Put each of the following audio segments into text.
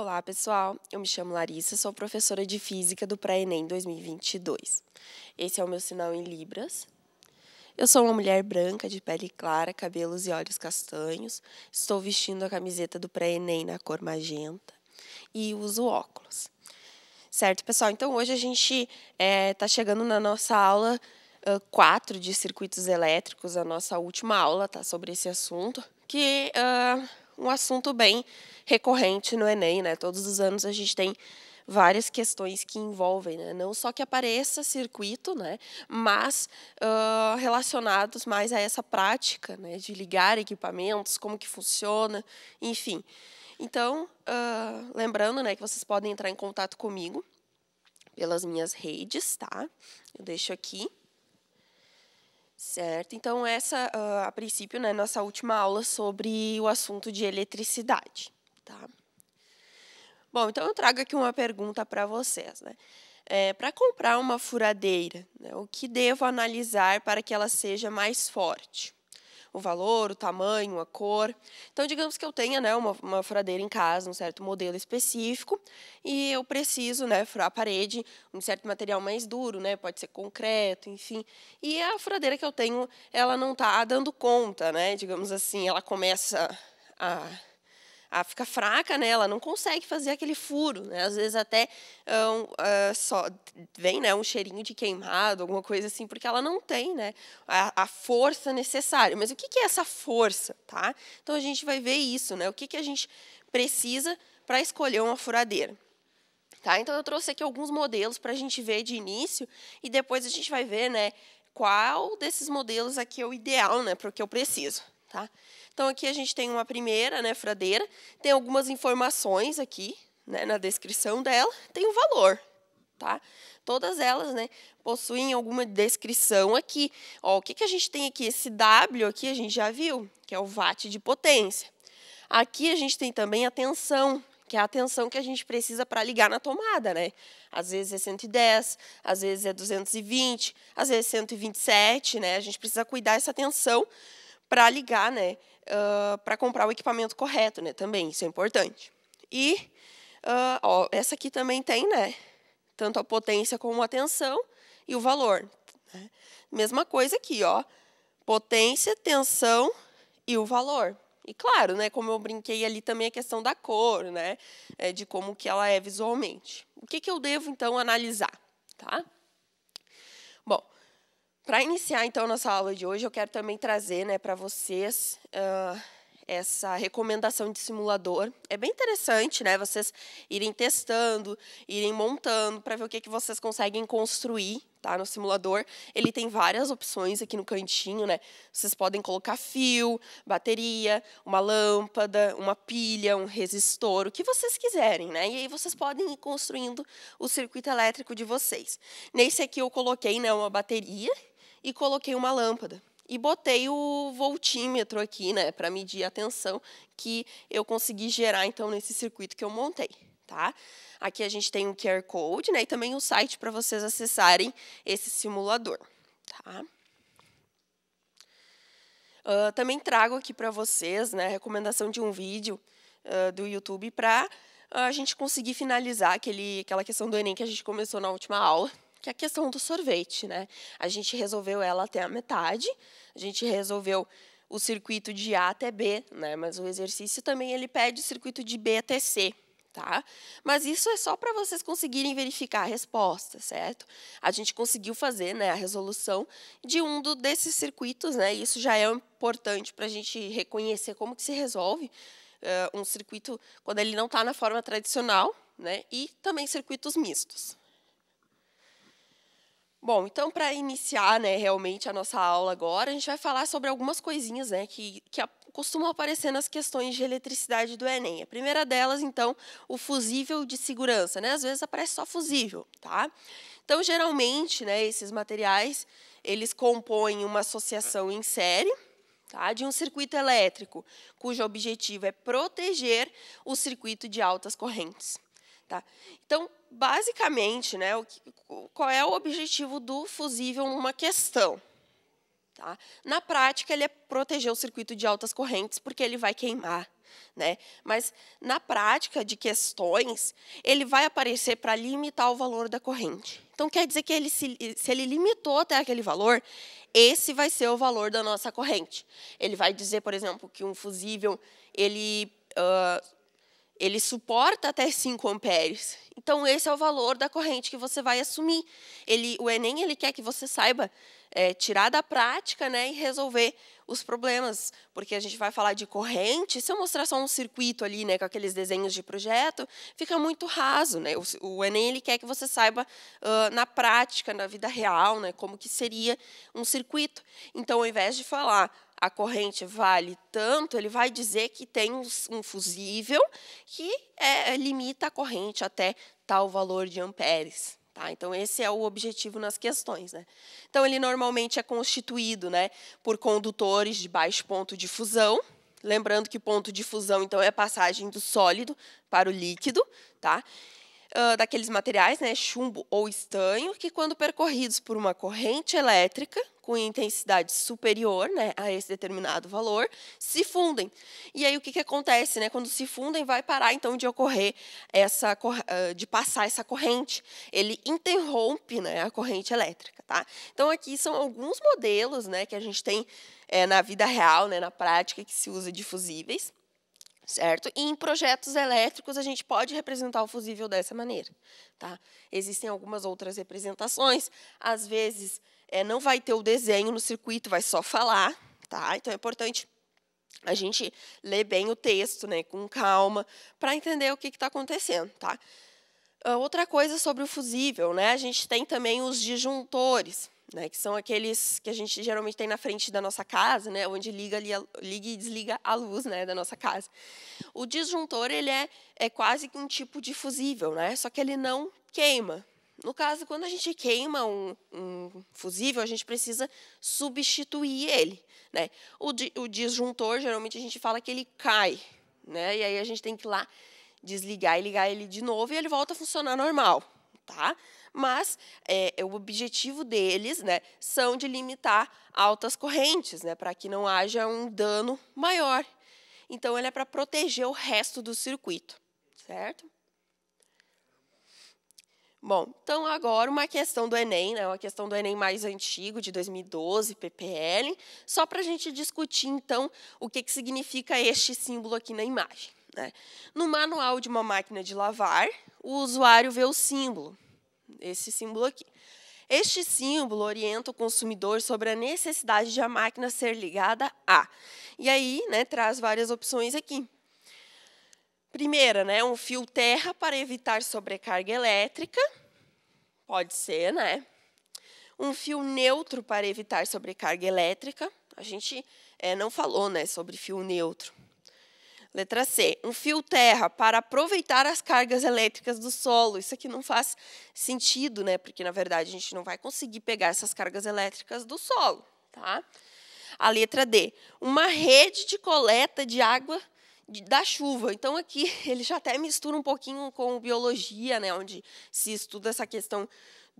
Olá, pessoal. Eu me chamo Larissa, sou professora de Física do Pré-ENEM 2022. Esse é o meu sinal em Libras. Eu sou uma mulher branca, de pele clara, cabelos e olhos castanhos. Estou vestindo a camiseta do Pré-ENEM na cor magenta e uso óculos. Certo, pessoal? Então, hoje a gente está é, tá chegando na nossa aula uh, 4 de circuitos elétricos, a nossa última aula tá, sobre esse assunto, que... Uh, um assunto bem recorrente no Enem, né? Todos os anos a gente tem várias questões que envolvem, né? não só que apareça circuito, né? mas uh, relacionados mais a essa prática né? de ligar equipamentos, como que funciona, enfim. Então, uh, lembrando né, que vocês podem entrar em contato comigo pelas minhas redes, tá? Eu deixo aqui. Certo. Então, essa, uh, a princípio, né, nossa última aula sobre o assunto de eletricidade. Tá? Bom, então eu trago aqui uma pergunta para vocês. Né? É, para comprar uma furadeira, né, o que devo analisar para que ela seja mais forte? o valor, o tamanho, a cor. Então, digamos que eu tenha né, uma, uma furadeira em casa, um certo modelo específico, e eu preciso né, furar a parede, um certo material mais duro, né, pode ser concreto, enfim. E a furadeira que eu tenho, ela não está dando conta, né, digamos assim, ela começa a ah, fica fraca, né? Ela não consegue fazer aquele furo, né? Às vezes até um, uh, só vem, né, um cheirinho de queimado, alguma coisa assim, porque ela não tem, né, a, a força necessária. Mas o que, que é essa força, tá? Então a gente vai ver isso, né? O que que a gente precisa para escolher uma furadeira? Tá? Então eu trouxe aqui alguns modelos para a gente ver de início e depois a gente vai ver, né, qual desses modelos aqui é o ideal, né, para o que eu preciso, tá? Então, aqui a gente tem uma primeira né, fradeira, tem algumas informações aqui né, na descrição dela, tem o um valor. Tá? Todas elas né, possuem alguma descrição aqui. Ó, o que, que a gente tem aqui? Esse W aqui a gente já viu, que é o watt de potência. Aqui a gente tem também a tensão, que é a tensão que a gente precisa para ligar na tomada, né? Às vezes é 110, às vezes é 220, às vezes é 127, né? A gente precisa cuidar dessa tensão para ligar, né, uh, para comprar o equipamento correto, né, também, isso é importante. E uh, ó, essa aqui também tem, né, tanto a potência como a tensão e o valor. Né? Mesma coisa aqui, ó, potência, tensão e o valor. E claro, né, como eu brinquei ali também a questão da cor, né, é, de como que ela é visualmente. O que, que eu devo então analisar, tá? Bom, para iniciar então nossa aula de hoje, eu quero também trazer, né, para vocês uh, essa recomendação de simulador. É bem interessante, né? Vocês irem testando, irem montando para ver o que, que vocês conseguem construir, tá? No simulador, ele tem várias opções aqui no cantinho, né? Vocês podem colocar fio, bateria, uma lâmpada, uma pilha, um resistor, o que vocês quiserem, né? E aí vocês podem ir construindo o circuito elétrico de vocês. Nesse aqui eu coloquei, né, uma bateria e coloquei uma lâmpada. E botei o voltímetro aqui, né, para medir a tensão que eu consegui gerar então nesse circuito que eu montei, tá? Aqui a gente tem um QR Code, né, e também um site para vocês acessarem esse simulador, tá? Uh, também trago aqui para vocês né, a recomendação de um vídeo uh, do YouTube para a gente conseguir finalizar aquele, aquela questão do Enem que a gente começou na última aula, que é a questão do sorvete, né? A gente resolveu ela até a metade, a gente resolveu o circuito de A até B, né? Mas o exercício também ele pede o circuito de B até C, tá? Mas isso é só para vocês conseguirem verificar a resposta, certo? A gente conseguiu fazer, né, a resolução de um do, desses circuitos, né? E isso já é importante para a gente reconhecer como que se resolve uh, um circuito quando ele não está na forma tradicional, né? E também circuitos mistos. Bom, então para iniciar, né, realmente a nossa aula agora, a gente vai falar sobre algumas coisinhas, né, que, que costumam aparecer nas questões de eletricidade do Enem. A primeira delas, então, o fusível de segurança, né? Às vezes aparece só fusível, tá? Então, geralmente, né, esses materiais, eles compõem uma associação em série, Tá, de um circuito elétrico, cujo objetivo é proteger o circuito de altas correntes. Tá? Então, basicamente, né, o que, qual é o objetivo do fusível numa questão? Tá? Na prática, ele é proteger o circuito de altas correntes, porque ele vai queimar. Né? Mas, na prática de questões, ele vai aparecer para limitar o valor da corrente. Então, quer dizer que ele se, se ele limitou até aquele valor, esse vai ser o valor da nossa corrente. Ele vai dizer, por exemplo, que um fusível ele uh, ele suporta até 5 amperes. Então, esse é o valor da corrente que você vai assumir. Ele, o Enem ele quer que você saiba é, tirar da prática né, e resolver os problemas, porque a gente vai falar de corrente. Se eu mostrar só um circuito ali né, com aqueles desenhos de projeto, fica muito raso. Né? O, o Enem ele quer que você saiba uh, na prática, na vida real, né, como que seria um circuito. Então, ao invés de falar a corrente vale tanto, ele vai dizer que tem um fusível que é, limita a corrente até tal valor de amperes. Tá? Então, esse é o objetivo nas questões. Né? Então, ele normalmente é constituído né, por condutores de baixo ponto de fusão. Lembrando que ponto de fusão, então, é a passagem do sólido para o líquido. Tá? uh, daqueles materiais, né, chumbo ou estanho, que quando percorridos por uma corrente elétrica com intensidade superior né, a esse determinado valor, se fundem. E aí o que, que acontece? Né, quando se fundem, vai parar então de ocorrer essa uh, de passar essa corrente. Ele interrompe né, a corrente elétrica. Tá? Então aqui são alguns modelos né, que a gente tem é, na vida real, né, na prática, que se usa de fusíveis certo? E em projetos elétricos a gente pode representar o fusível dessa maneira, tá? Existem algumas outras representações, às vezes é, não vai ter o desenho no circuito, vai só falar, tá? Então é importante a gente ler bem o texto, né, com calma, para entender o que está acontecendo, tá? Ah, outra coisa sobre o fusível, né? A gente tem também os disjuntores né, que são aqueles que a gente geralmente tem na frente da nossa casa, né, onde liga, liga e desliga a luz né, da nossa casa. O disjuntor ele é, é quase que um tipo de fusível, né, só que ele não queima. No caso, quando a gente queima um, um fusível, a gente precisa substituir ele. Né? O, di, o disjuntor, geralmente, a gente fala que ele cai. Né? E aí a gente tem que ir lá desligar e ligar ele de novo e ele volta a funcionar normal. Tá? mas é, é, o objetivo deles né, são de limitar altas correntes, né, para que não haja um dano maior. Então, ele é para proteger o resto do circuito, certo? Bom, então agora uma questão do Enem, né, uma questão do Enem mais antigo, de 2012, PPL, só para a gente discutir, então, o que, que significa este símbolo aqui na imagem. Né? No manual de uma máquina de lavar, o usuário vê o símbolo, esse símbolo aqui. Este símbolo orienta o consumidor sobre a necessidade de a máquina ser ligada a. E aí, né, traz várias opções aqui. Primeira, né, um fio terra para evitar sobrecarga elétrica. Pode ser, né? Um fio neutro para evitar sobrecarga elétrica. A gente é, não falou né, sobre fio neutro. Letra C, um fio terra para aproveitar as cargas elétricas do solo. Isso aqui não faz sentido, né? Porque na verdade a gente não vai conseguir pegar essas cargas elétricas do solo, tá? A letra D, uma rede de coleta de água da chuva. Então aqui ele já até mistura um pouquinho com biologia, né, onde se estuda essa questão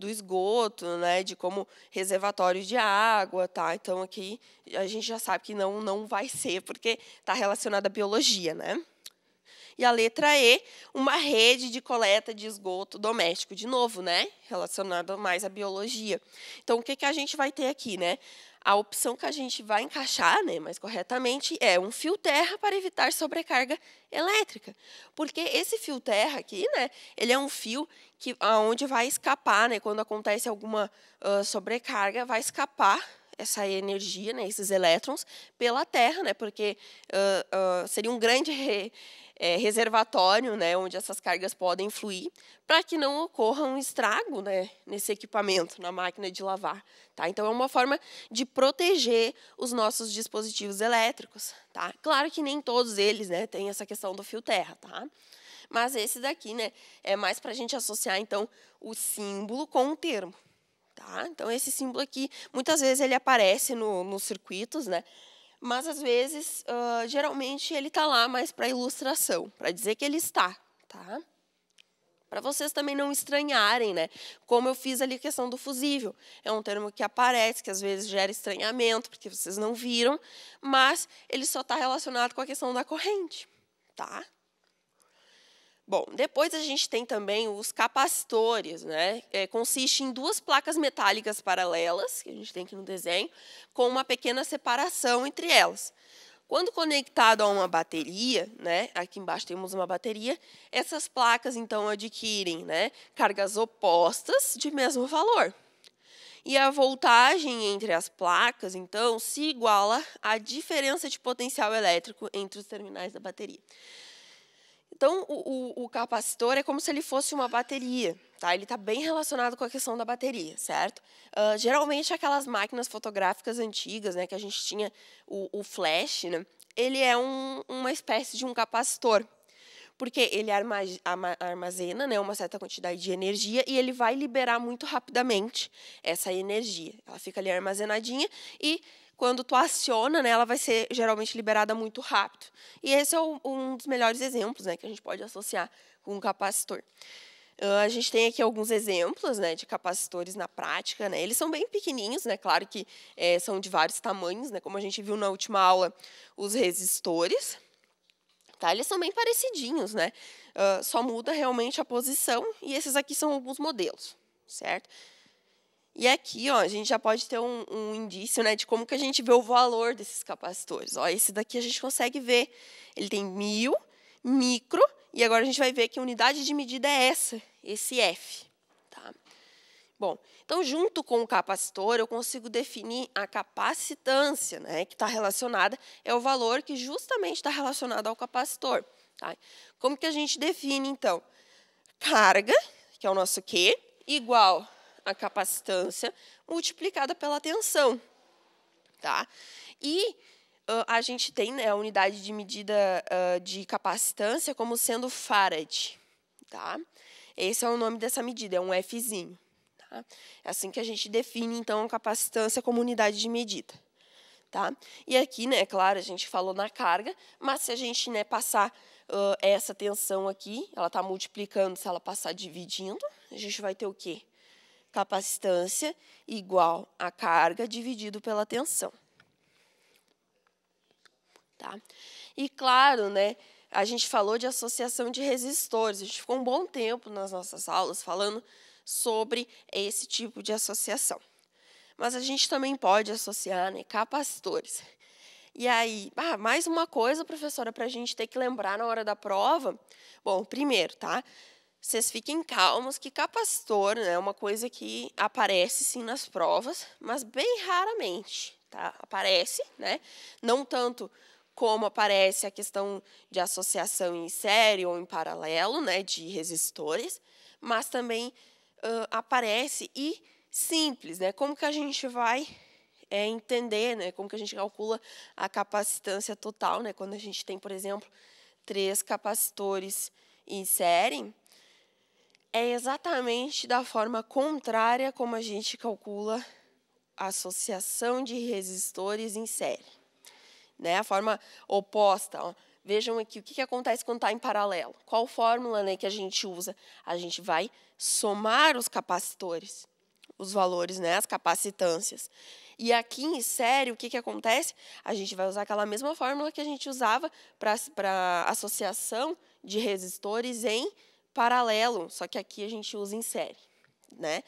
do esgoto, né, de como reservatórios de água, tá? Então aqui a gente já sabe que não não vai ser porque está relacionado à biologia, né? E a letra E, uma rede de coleta de esgoto doméstico, de novo, né? Relacionado mais à biologia. Então, o que, que a gente vai ter aqui, né? A opção que a gente vai encaixar, né, mais corretamente, é um fio terra para evitar sobrecarga elétrica. Porque esse fio terra aqui, né, ele é um fio que aonde vai escapar, né, quando acontece alguma uh, sobrecarga, vai escapar essa energia, né, esses elétrons, pela Terra, né, porque uh, uh, seria um grande é, reservatório, né, onde essas cargas podem fluir, para que não ocorra um estrago né, nesse equipamento, na máquina de lavar. Tá? Então, é uma forma de proteger os nossos dispositivos elétricos. Tá? Claro que nem todos eles né, têm essa questão do fio terra, tá? mas esse daqui né, é mais para a gente associar então o símbolo com o termo. Tá? Então, esse símbolo aqui, muitas vezes ele aparece no, nos circuitos, né? mas às vezes, uh, geralmente, ele está lá mais para ilustração, para dizer que ele está. Tá? Para vocês também não estranharem, né? Como eu fiz ali a questão do fusível. É um termo que aparece, que às vezes gera estranhamento, porque vocês não viram, mas ele só está relacionado com a questão da corrente, tá? Bom, depois a gente tem também os capacitores, né? É, consiste em duas placas metálicas paralelas, que a gente tem aqui no desenho, com uma pequena separação entre elas. Quando conectado a uma bateria, né? Aqui embaixo temos uma bateria, essas placas então adquirem, né, cargas opostas de mesmo valor. E a voltagem entre as placas, então, se iguala à diferença de potencial elétrico entre os terminais da bateria. Então, o, o, o, capacitor é como se ele fosse uma bateria, tá? Ele está bem relacionado com a questão da bateria, certo? Uh, geralmente, aquelas máquinas fotográficas antigas, né, que a gente tinha o, o flash, né, ele é um, uma espécie de um capacitor, porque ele armazena né, uma certa quantidade de energia e ele vai liberar muito rapidamente essa energia. Ela fica ali armazenadinha e quando tu aciona, né, ela vai ser geralmente liberada muito rápido. E esse é um dos melhores exemplos né, que a gente pode associar com um capacitor. Uh, a gente tem aqui alguns exemplos né, de capacitores na prática. Né? Eles são bem pequenininhos, né? claro que é, são de vários tamanhos, né? como a gente viu na última aula, os resistores. Tá? Eles são bem parecidinhos, né? Uh, só muda realmente a posição, e esses aqui são alguns modelos, certo? E aqui, ó, a gente já pode ter um, um, indício, né, de como que a gente vê o valor desses capacitores. Ó, esse daqui a gente consegue ver. Ele tem mil, micro, e agora a gente vai ver que a unidade de medida é essa, esse F. Tá? Bom, então, junto com o capacitor, eu consigo definir a capacitância, né, que está relacionada, é o valor que justamente está relacionado ao capacitor. Tá? Como que a gente define, então? Carga, que é o nosso Q, igual a capacitância multiplicada pela atenção. Tá? E uh, a gente tem né, a unidade de medida uh, de capacitância como sendo Farad. Tá? Esse é o nome dessa medida, é um Fzinho. Tá? É assim que a gente define, então, a capacitância como unidade de medida. Tá? E aqui, né, é claro, a gente falou na carga, mas se a gente né, passar uh, essa tensão aqui, ela está multiplicando, se ela passar dividindo, a gente vai ter o quê? capacitância igual a carga dividido pela tensão. Tá? E claro, né, a gente falou de associação de resistores, a gente ficou um bom tempo nas nossas aulas falando sobre esse tipo de associação. Mas a gente também pode associar né, capacitores. E aí, ah, mais uma coisa, professora, para a gente ter que lembrar na hora da prova. Bom, primeiro, tá? Vocês fiquem calmos que capacitor né, é uma coisa que aparece sim nas provas, mas bem raramente, tá? Aparece, né? Não tanto como aparece a questão de associação em série ou em paralelo, né, de resistores, mas também uh, aparece e simples, né? Como que a gente vai é, entender, né? Como que a gente calcula a capacitância total, né? Quando a gente tem, por exemplo, três capacitores em série, é exatamente da forma contrária como a gente calcula a associação de resistores em série. Né? A forma oposta. Ó. Vejam aqui o que, que acontece quando está em paralelo. Qual fórmula né, que a gente usa? A gente vai somar os capacitores, os valores, né, as capacitâncias. E aqui em série, o que, que acontece? A gente vai usar aquela mesma fórmula que a gente usava para associação de resistores em paralelo, só que aqui a gente usa em série. Né?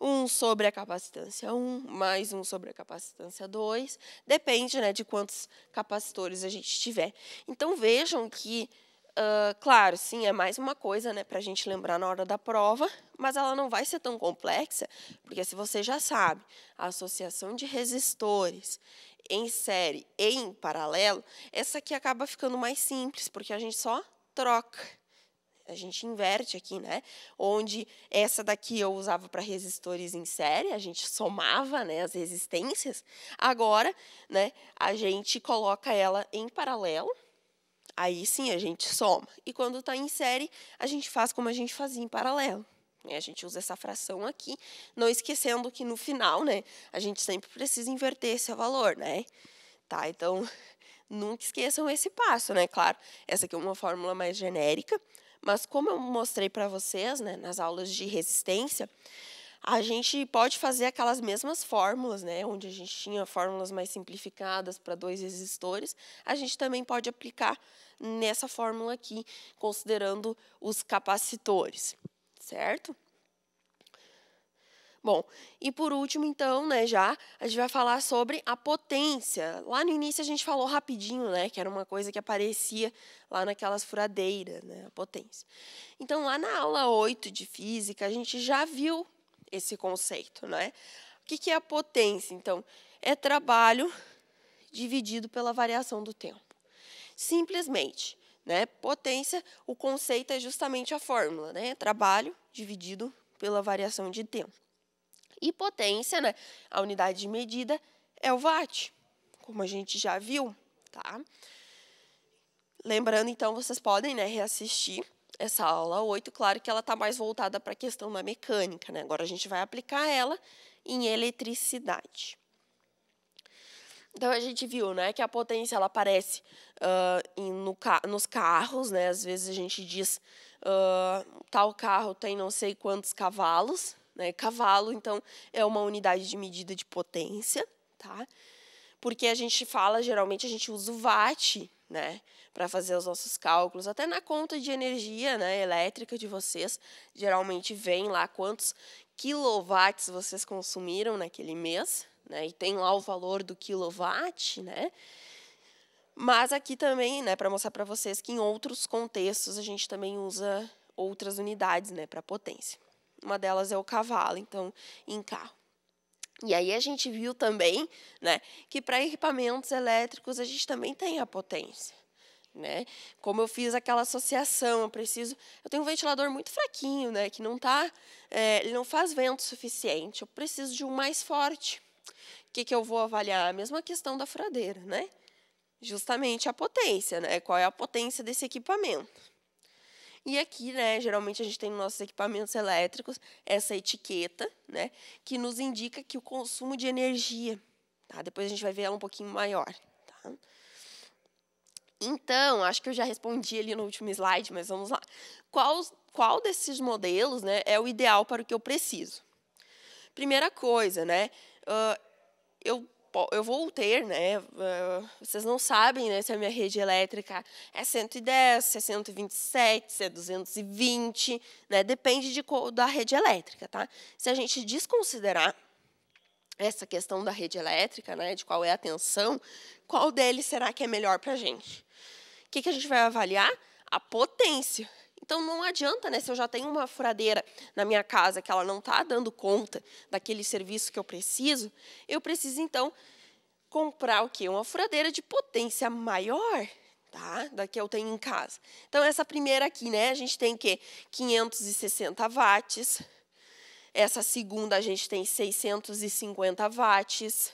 Um sobre a capacitância 1, mais um sobre a capacitância 2, depende né, de quantos capacitores a gente tiver. Então, vejam que, uh, claro, sim, é mais uma coisa né, para a gente lembrar na hora da prova, mas ela não vai ser tão complexa, porque se você já sabe a associação de resistores em série e em paralelo, essa aqui acaba ficando mais simples, porque a gente só troca a gente inverte aqui, né? Onde essa daqui eu usava para resistores em série, a gente somava, né, as resistências. Agora, né, a gente coloca ela em paralelo. Aí sim a gente soma. E quando está em série, a gente faz como a gente fazia em paralelo. Né? A gente usa essa fração aqui, não esquecendo que no final, né, a gente sempre precisa inverter esse valor, né? Tá? Então, nunca esqueçam esse passo, né? Claro, essa aqui é uma fórmula mais genérica, mas como eu mostrei para vocês, né, nas aulas de resistência, a gente pode fazer aquelas mesmas fórmulas, né, onde a gente tinha fórmulas mais simplificadas para dois resistores, a gente também pode aplicar nessa fórmula aqui, considerando os capacitores, certo? Bom, e por último, então, né, já a gente vai falar sobre a potência. Lá no início a gente falou rapidinho, né, que era uma coisa que aparecia lá naquelas furadeiras, né, a potência. Então, lá na aula 8 de física, a gente já viu esse conceito, né? O que, é a potência? Então, é trabalho dividido pela variação do tempo. Simplesmente, né? Potência, o conceito é justamente a fórmula, né? Trabalho dividido pela variação de tempo. E potência, né? A unidade de medida é o watt, como a gente já viu, tá? Lembrando, então, vocês podem né, reassistir essa aula 8, claro que ela está mais voltada para a questão da mecânica, né? Agora a gente vai aplicar ela em eletricidade. Então a gente viu, né, que a potência ela aparece uh, no nos carros, né? Às vezes a gente diz uh, tal carro tem não sei quantos cavalos, né? Cavalo, então, é uma unidade de medida de potência, tá? Porque a gente fala, geralmente, a gente usa o watt, né? Para fazer os nossos cálculos. Até na conta de energia né, elétrica de vocês, geralmente vem lá quantos quilowatts vocês consumiram naquele mês, né? E tem lá o valor do quilowatt, né? Mas aqui também, né, para mostrar para vocês que em outros contextos a gente também usa outras unidades, né, para potência. Uma delas é o cavalo, então, em carro. E aí a gente viu também né, que para equipamentos elétricos a gente também tem a potência. Né? Como eu fiz aquela associação, eu preciso. Eu tenho um ventilador muito fraquinho, né? Que não tá, é, ele não faz vento suficiente. Eu preciso de um mais forte. O que, que eu vou avaliar? A mesma questão da furadeira, né? Justamente a potência, né? Qual é a potência desse equipamento? E aqui, né, geralmente a gente tem nos nossos equipamentos elétricos essa etiqueta, né, que nos indica que o consumo de energia, tá? Depois a gente vai ver ela um pouquinho maior, tá? Então, acho que eu já respondi ali no último slide, mas vamos lá. Qual, qual desses modelos né, é o ideal para o que eu preciso? Primeira coisa, né? Uh, eu eu vou ter, né? Ah, vocês não sabem, né, se a minha rede elétrica é 110, se é 127, se é 220, né? Depende de, da rede elétrica, tá? Se a gente desconsiderar essa questão da rede elétrica, né, de qual é a tensão, qual deles será que é melhor para a gente? O que, que a gente vai avaliar? A potência. Então não adianta, né? Se eu já tenho uma furadeira na minha casa que ela não está dando conta daquele serviço que eu preciso, eu preciso então comprar o quê? Uma furadeira de potência maior, tá? Da que eu tenho em casa. Então essa primeira aqui, né? A gente tem que 560 watts. Essa segunda a gente tem 650 watts.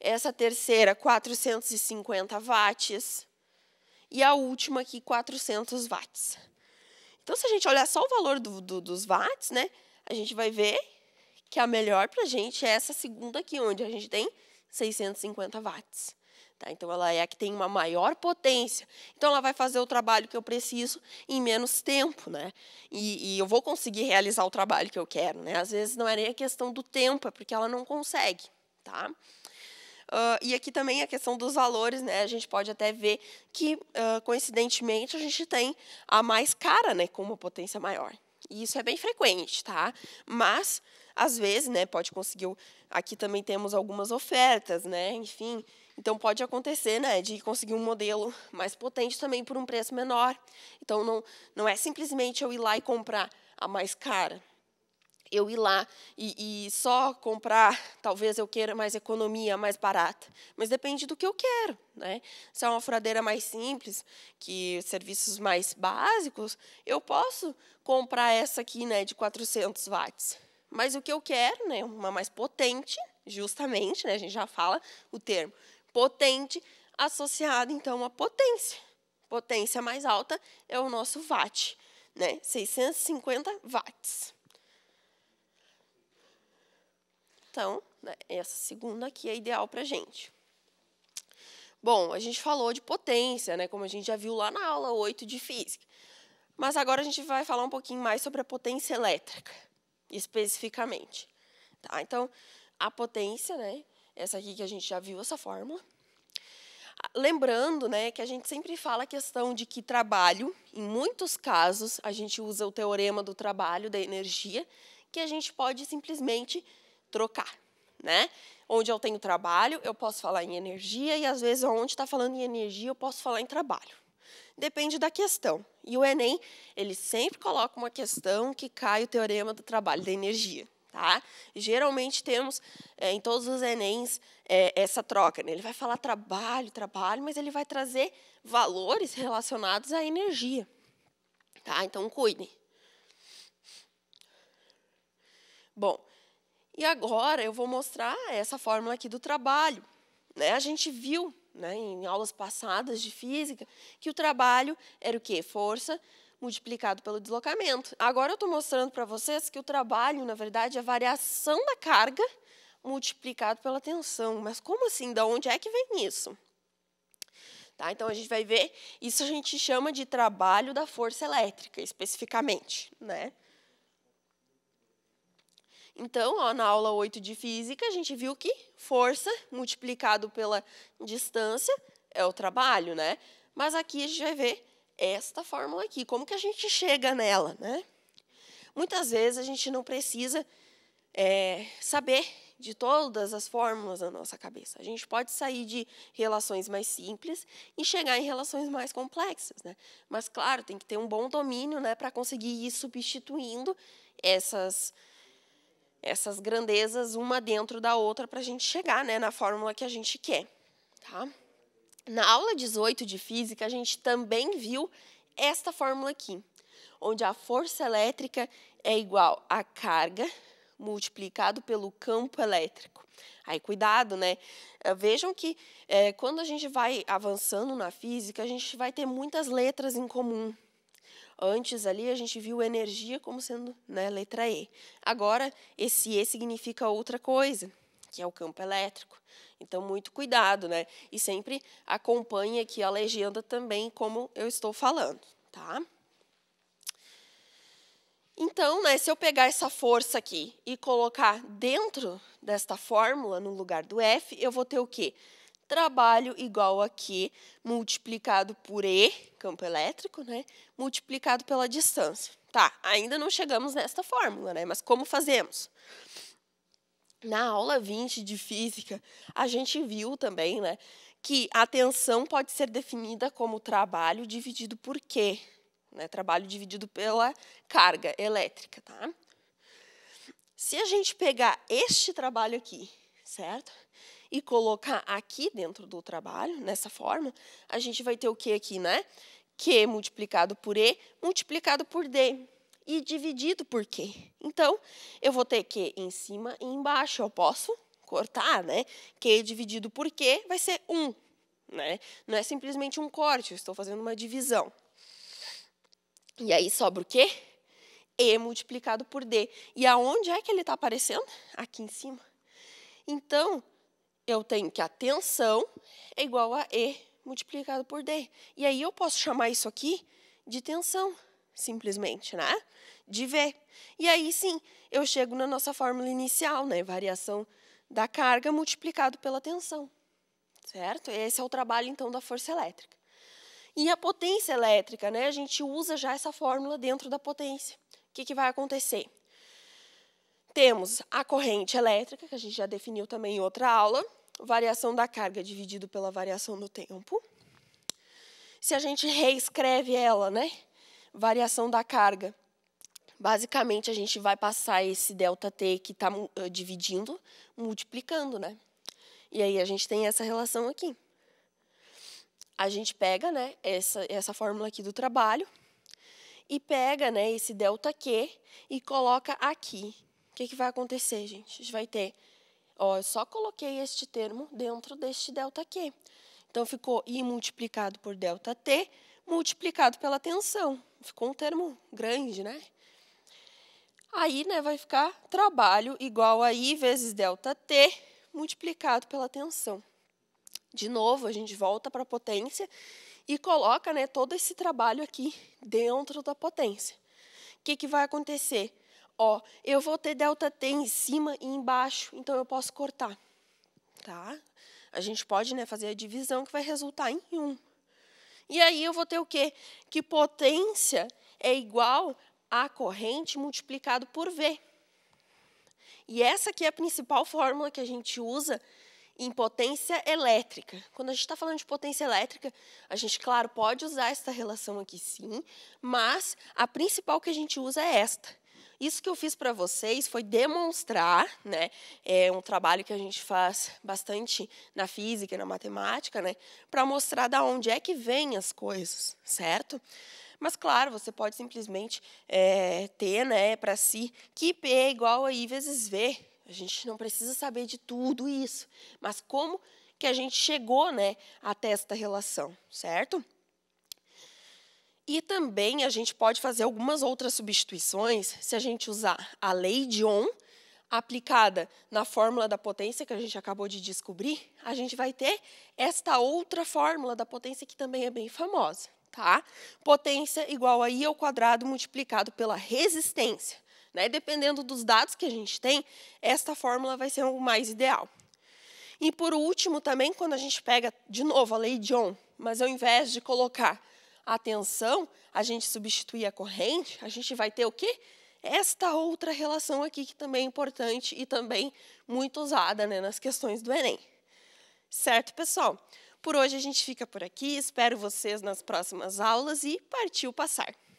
Essa terceira 450 watts e a última aqui 400 watts. Então, se a gente olhar só o valor do, do, dos watts, né, a gente vai ver que a melhor para a gente é essa segunda aqui, onde a gente tem 650 watts. Tá? Então, ela é a que tem uma maior potência. Então, ela vai fazer o trabalho que eu preciso em menos tempo, né? E, e eu vou conseguir realizar o trabalho que eu quero, né? Às vezes não é nem a questão do tempo, é porque ela não consegue, tá? Uh, e aqui também a questão dos valores, né? A gente pode até ver que, uh, coincidentemente, a gente tem a mais cara, né? Com uma potência maior. E isso é bem frequente, tá? Mas, às vezes, né? Pode conseguir. Aqui também temos algumas ofertas, né? Enfim. Então pode acontecer, né, de conseguir um modelo mais potente também por um preço menor. Então não, não é simplesmente eu ir lá e comprar a mais cara eu ir lá e, e, só comprar, talvez eu queira mais economia, mais barata. Mas depende do que eu quero. Né? Se é uma furadeira mais simples, que serviços mais básicos, eu posso comprar essa aqui né, de 400 watts. Mas o que eu quero, né, uma mais potente, justamente, né, a gente já fala o termo, potente associado, então, à potência. Potência mais alta é o nosso watt, né, 650 watts. Então, né, essa segunda aqui é ideal para a gente. Bom, a gente falou de potência, né, como a gente já viu lá na aula 8 de física. Mas agora a gente vai falar um pouquinho mais sobre a potência elétrica, especificamente. Tá? Então, a potência, né, essa aqui que a gente já viu essa fórmula. Ah, lembrando né, que a gente sempre fala a questão de que trabalho, em muitos casos, a gente usa o teorema do trabalho, da energia, que a gente pode simplesmente trocar, né? Onde eu tenho trabalho, eu posso falar em energia e às vezes onde está falando em energia, eu posso falar em trabalho. Depende da questão. E o Enem, ele sempre coloca uma questão que cai o teorema do trabalho da energia. Tá? Geralmente temos é, em todos os Enems é, essa troca. Né? Ele vai falar trabalho, trabalho, mas ele vai trazer valores relacionados à energia. Tá? Então, cuidem. Bom, e agora eu vou mostrar essa fórmula aqui do trabalho. Né? A gente viu né, em aulas passadas de física que o trabalho era o quê? Força multiplicado pelo deslocamento. Agora eu estou mostrando para vocês que o trabalho, na verdade, é a variação da carga multiplicado pela tensão. Mas como assim? Da onde é que vem isso? Tá, então a gente vai ver, isso a gente chama de trabalho da força elétrica, especificamente. Né? Então, ó, na aula 8 de física, a gente viu que força multiplicado pela distância é o trabalho, né? Mas aqui a gente vai ver esta fórmula aqui, como que a gente chega nela, né? Muitas vezes a gente não precisa é, saber de todas as fórmulas na nossa cabeça. A gente pode sair de relações mais simples e chegar em relações mais complexas, né? Mas claro, tem que ter um bom domínio, né, para conseguir ir substituindo essas essas grandezas uma dentro da outra para a gente chegar né, na fórmula que a gente quer. Tá? Na aula 18 de física, a gente também viu esta fórmula aqui, onde a força elétrica é igual à carga multiplicado pelo campo elétrico. Aí, cuidado, né? Eh, vejam que é, quando a gente vai avançando na física, a gente vai ter muitas letras em comum, Antes ali a gente viu energia como sendo né, letra E. Agora, esse E significa outra coisa, que é o campo elétrico. Então, muito cuidado, né? E sempre acompanhe aqui a legenda também, como eu estou falando, tá? Então, né, se eu pegar essa força aqui e colocar dentro desta fórmula, no lugar do F, eu vou ter o quê? trabalho igual aqui, multiplicado por E, campo elétrico, né? Multiplicado pela distância. Tá, ainda não chegamos nesta fórmula, né? Mas como fazemos? Na aula 20 de física, a gente viu também, né? Que a tensão pode ser definida como trabalho dividido por Q, né? Trabalho dividido pela carga elétrica, tá? Se a gente pegar este trabalho aqui, certo? e colocar aqui dentro do trabalho, nessa forma, a gente vai ter o que aqui, né? Q multiplicado por E multiplicado por D e dividido por Q. Então, eu vou ter Q em cima e embaixo. Eu posso cortar, né? Q dividido por Q vai ser 1. Né? Não é simplesmente um corte, eu estou fazendo uma divisão. E aí sobra o quê? E multiplicado por D. E aonde é que ele está aparecendo? Aqui em cima. Então, eu tenho que a tensão é igual a E multiplicado por D. E aí eu posso chamar isso aqui de tensão, simplesmente, né? De V. E aí sim, eu chego na nossa fórmula inicial, né? Variação da carga multiplicado pela tensão, certo? Esse é o trabalho, então, da força elétrica. E a potência elétrica, né? A gente usa já essa fórmula dentro da potência. O que, que vai acontecer? Temos a corrente elétrica, que a gente já definiu também em outra aula, variação da carga dividido pela variação do tempo. Se a gente reescreve ela, né? Variação da carga. Basicamente, a gente vai passar esse delta T que está eh, dividindo, multiplicando, né? E aí a gente tem essa relação aqui. A gente pega, né, essa, essa fórmula aqui do trabalho e pega, né, esse delta Q e coloca aqui. O que, que vai acontecer, gente? A gente vai ter Ó, eu só coloquei este termo dentro deste ΔQ. Então, ficou I multiplicado por ΔT multiplicado pela tensão. Ficou um termo grande, né? Aí, né, vai ficar trabalho igual a I vezes ΔT multiplicado pela tensão. De novo, a gente volta para a potência e coloca né, todo esse trabalho aqui dentro da potência. O que, que vai acontecer? Ó, eu vou ter delta T em cima e embaixo, então eu posso cortar, tá? A gente pode né, fazer a divisão que vai resultar em 1. E aí eu vou ter o quê? Que potência é igual a corrente multiplicado por V. E essa aqui é a principal fórmula que a gente usa em potência elétrica. Quando a gente está falando de potência elétrica, a gente, claro, pode usar esta relação aqui sim, mas a principal que a gente usa é esta, isso que eu fiz para vocês foi demonstrar, né, é um trabalho que a gente faz bastante na física, e na matemática, né, para mostrar da onde é que vêm as coisas, certo? Mas, claro, você pode simplesmente é, ter né, para si que P é igual a I vezes V. A gente não precisa saber de tudo isso, mas como que a gente chegou né, até esta relação, certo? E também a gente pode fazer algumas outras substituições se a gente usar a lei de Ohm aplicada na fórmula da potência que a gente acabou de descobrir, a gente vai ter esta outra fórmula da potência que também é bem famosa, tá? Potência igual a I ao quadrado multiplicado pela resistência. Né? Dependendo dos dados que a gente tem, esta fórmula vai ser o mais ideal. E por último, também, quando a gente pega, de novo, a lei de Ohm, mas ao invés de colocar a tensão, a gente substituir a corrente, a gente vai ter o quê? Esta outra relação aqui que também é importante e também muito usada né, nas questões do Enem. Certo, pessoal? Por hoje a gente fica por aqui, espero vocês nas próximas aulas e partiu passar!